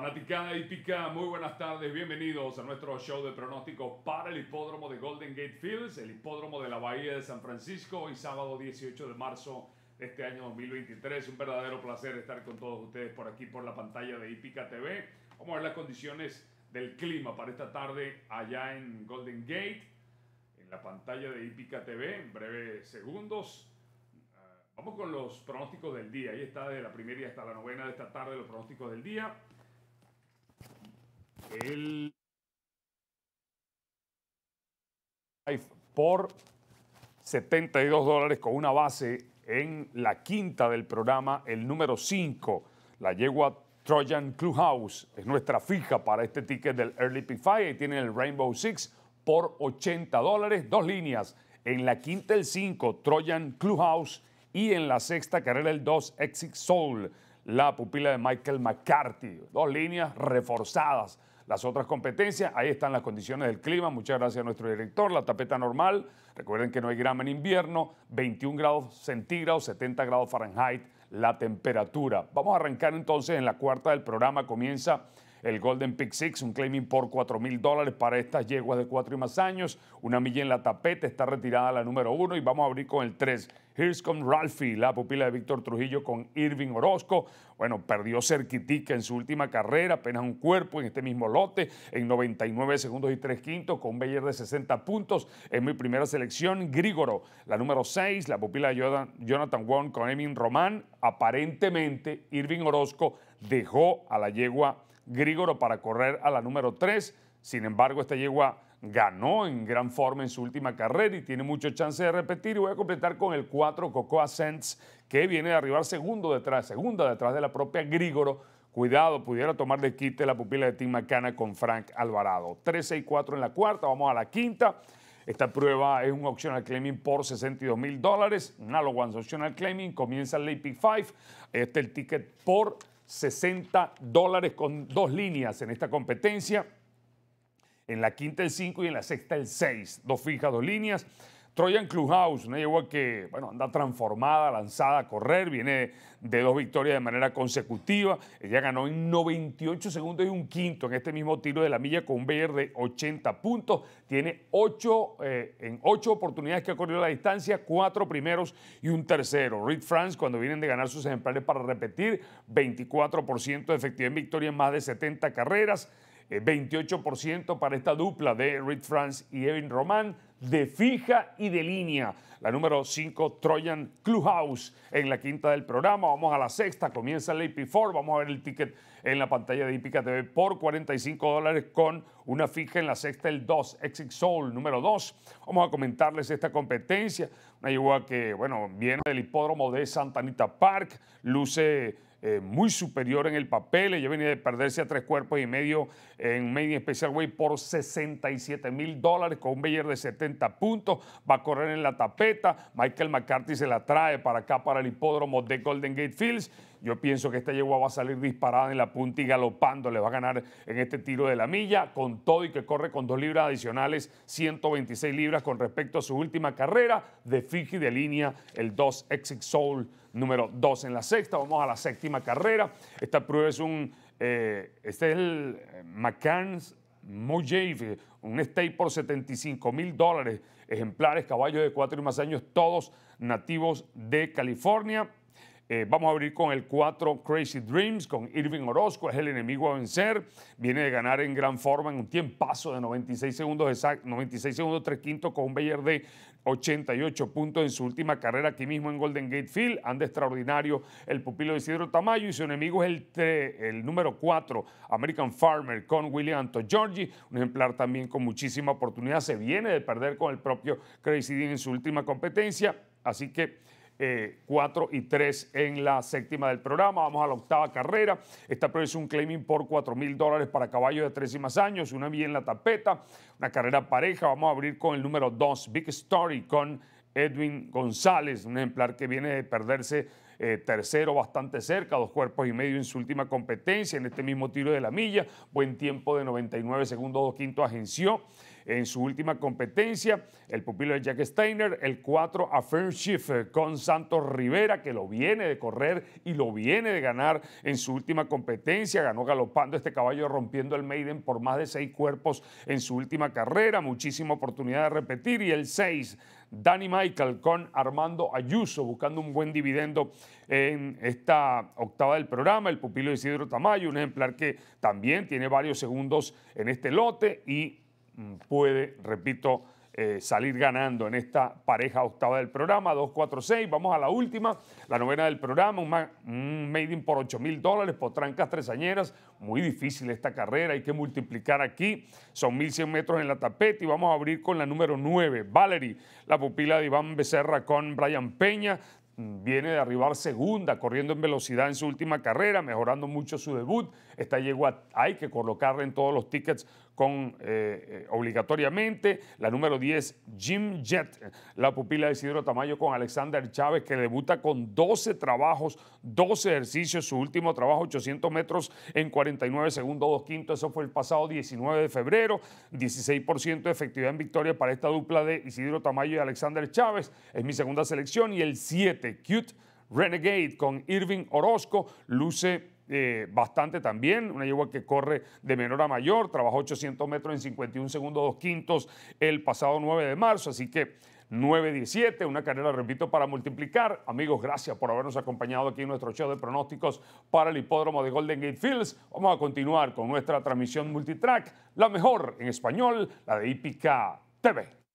Fanaticada Hipica, muy buenas tardes, bienvenidos a nuestro show de pronósticos para el hipódromo de Golden Gate Fields, el hipódromo de la Bahía de San Francisco, hoy sábado 18 de marzo de este año 2023. Un verdadero placer estar con todos ustedes por aquí, por la pantalla de Hipica TV. Vamos a ver las condiciones del clima para esta tarde allá en Golden Gate, en la pantalla de Hipica TV, en breves segundos. Eh, vamos con los pronósticos del día. Ahí está de la primera hasta la novena de esta tarde los pronósticos del día el por 72 dólares con una base en la quinta del programa, el número 5, la yegua Trojan Clubhouse. Es nuestra fija para este ticket del Early p 5 y tiene el Rainbow Six por 80 dólares, dos líneas. En la quinta el 5, Trojan Clubhouse y en la sexta carrera el 2, Exit Soul, la pupila de Michael McCarthy. Dos líneas reforzadas las otras competencias. Ahí están las condiciones del clima. Muchas gracias a nuestro director. La tapeta normal. Recuerden que no hay grama en invierno. 21 grados centígrados, 70 grados Fahrenheit la temperatura. Vamos a arrancar entonces en la cuarta del programa. Comienza el Golden Pick Six, un claiming por 4 mil dólares para estas yeguas de cuatro y más años. Una milla en la tapeta, está retirada la número uno y vamos a abrir con el 3. Here's Come Ralphie, la pupila de Víctor Trujillo con Irving Orozco. Bueno, perdió cerquitica en su última carrera, apenas un cuerpo en este mismo lote, en 99 segundos y 3 quintos, con un Bayer de 60 puntos. En mi primera selección, Grigoro, la número 6, la pupila de Jonathan Wong con Emin Román. Aparentemente, Irving Orozco dejó a la yegua Grigoro para correr a la número 3. Sin embargo, esta yegua ganó en gran forma en su última carrera y tiene mucho chance de repetir. Y voy a completar con el 4 Cocoa Sense, que viene de arribar segundo detrás, segunda detrás de la propia Grigoro. Cuidado, pudiera tomar de quite la pupila de Tim Macana con Frank Alvarado. 3, y 4 en la cuarta, vamos a la quinta. Esta prueba es un optional claiming por 62 mil dólares. Nalo One's optional claiming comienza el Late 5. Este es el ticket por 60 dólares con dos líneas en esta competencia. En la quinta el 5 y en la sexta el 6. Dos fijas, dos líneas. Troyan Clubhouse, una yegua que bueno, anda transformada, lanzada a correr, viene de dos victorias de manera consecutiva. Ella ganó en 98 segundos y un quinto en este mismo tiro de la milla con un Bayer de 80 puntos. Tiene ocho, eh, en ocho oportunidades que ha corrido la distancia, cuatro primeros y un tercero. Reed Franz, cuando vienen de ganar sus ejemplares para repetir, 24% de efectividad en victoria en más de 70 carreras. 28% eh, para esta dupla de Reed Franz y Evin Román de fija y de línea. La número 5, Trojan Clubhouse, en la quinta del programa. Vamos a la sexta, comienza el AP4. Vamos a ver el ticket en la pantalla de Hipica TV por 45 dólares con una fija en la sexta, el 2, Exit Soul, número 2. Vamos a comentarles esta competencia. Una yegua que, bueno, viene del hipódromo de Santa Anita Park, luce eh, muy superior en el papel. Ella venía de perderse a tres cuerpos y medio en media Special Way por 67 mil dólares con un Bayer de 70 puntos. Va a correr en la tapeta. Michael McCarthy se la trae para acá, para el hipódromo de Golden Gate Fields. Yo pienso que esta yegua va a salir disparada en la punta y galopando. Le va a ganar en este tiro de la milla, con todo y que corre con dos libras adicionales, 126 libras con respecto a su última carrera de fiji de línea, el 2 Exit Soul número 2 en la sexta. Vamos a la sexta carrera. Esta prueba es un, eh, este es el eh, McCann's Mojave, un stay por 75 mil dólares, ejemplares, caballos de cuatro y más años, todos nativos de California. Eh, vamos a abrir con el 4 Crazy Dreams, con Irving Orozco, es el enemigo a vencer. Viene de ganar en gran forma en un tiempazo de 96 segundos, exacto, 96 segundos, 3 quintos, con un Bayer de 88 puntos en su última carrera aquí mismo en Golden Gate Field. Anda extraordinario el pupilo de Isidro Tamayo y su enemigo es el, número 4, American Farmer, con William Anto un ejemplar también con muchísima oportunidad. Se viene de perder con el propio Crazy Dreams en su última competencia, así que eh, 4 y 3 en la séptima del programa. Vamos a la octava carrera. Esta es un claiming por 4 mil dólares para caballos de 3 y más años. Una vía en la tapeta, una carrera pareja. Vamos a abrir con el número 2, Big Story, con Edwin González, un ejemplar que viene de perderse eh, tercero bastante cerca, dos cuerpos y medio en su última competencia, en este mismo tiro de la milla, buen tiempo de 99 segundos, dos quinto agenció en su última competencia. El pupilo de Jack Steiner, el 4 a Schiff eh, con Santos Rivera, que lo viene de correr y lo viene de ganar en su última competencia. Ganó galopando este caballo, rompiendo el Maiden por más de seis cuerpos en su última carrera. Muchísima oportunidad de repetir. Y el 6 Danny Michael con Armando Ayuso, buscando un buen dividendo en esta octava del programa. El pupilo de Isidro Tamayo, un ejemplar que también tiene varios segundos en este lote y Mm, puede, repito, eh, salir ganando en esta pareja octava del programa, 246. Vamos a la última, la novena del programa, un, made in por 8 mil dólares, por trancas tresañeras. Muy difícil esta carrera, hay que multiplicar aquí. Son 1100 metros en la tapete y vamos a abrir con la número 9, Valerie, la pupila de Iván Becerra con Brian Peña viene de arribar segunda, corriendo en velocidad en su última carrera, mejorando mucho su debut. Esta yegua hay que colocarla en todos los tickets con, eh, eh, obligatoriamente. La número 10, Jim Jet, la pupila de Isidro Tamayo con Alexander Chávez, que debuta con 12 trabajos, 12 ejercicios. Su último trabajo, 800 metros en 49 segundos, 2 quintos. Eso fue el pasado 19 de febrero. 16% de efectividad en victoria para esta dupla de Isidro Tamayo y Alexander Chávez. Es mi segunda selección y el 7 este cute Renegade con Irving Orozco luce eh, bastante también, una yegua que corre de menor a mayor, trabajó 800 metros en 51 segundos, dos quintos el pasado 9 de marzo, así que 9.17, una carrera, repito, para multiplicar. Amigos, gracias por habernos acompañado aquí en nuestro show de pronósticos para el hipódromo de Golden Gate Fields. Vamos a continuar con nuestra transmisión multitrack, la mejor en español, la de Ipica TV.